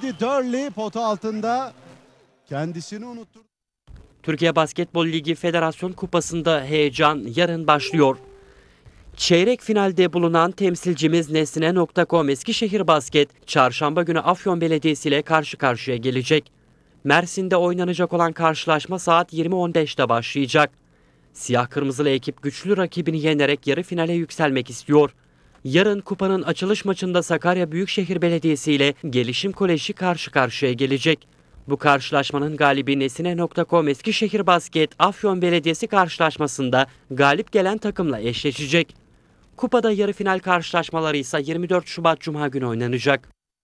Şimdi Dörli pota altında kendisini unutturdu. Türkiye Basketbol Ligi Federasyon Kupası'nda heyecan yarın başlıyor. Çeyrek finalde bulunan temsilcimiz Nesine.com Eskişehir Basket, çarşamba günü Afyon Belediyesi ile karşı karşıya gelecek. Mersin'de oynanacak olan karşılaşma saat 20.15'te başlayacak. Siyah kırmızılı ekip güçlü rakibini yenerek yarı finale yükselmek istiyor yarın kupanın açılış maçında Sakarya Büyükşehir Belediyesi ile Gelişim Koleji karşı karşıya gelecek. Bu karşılaşmanın galibi Nesine.com Eskişehir Basket Afyon Belediyesi karşılaşmasında galip gelen takımla eşleşecek. Kupada yarı final karşılaşmaları ise 24 Şubat Cuma günü oynanacak.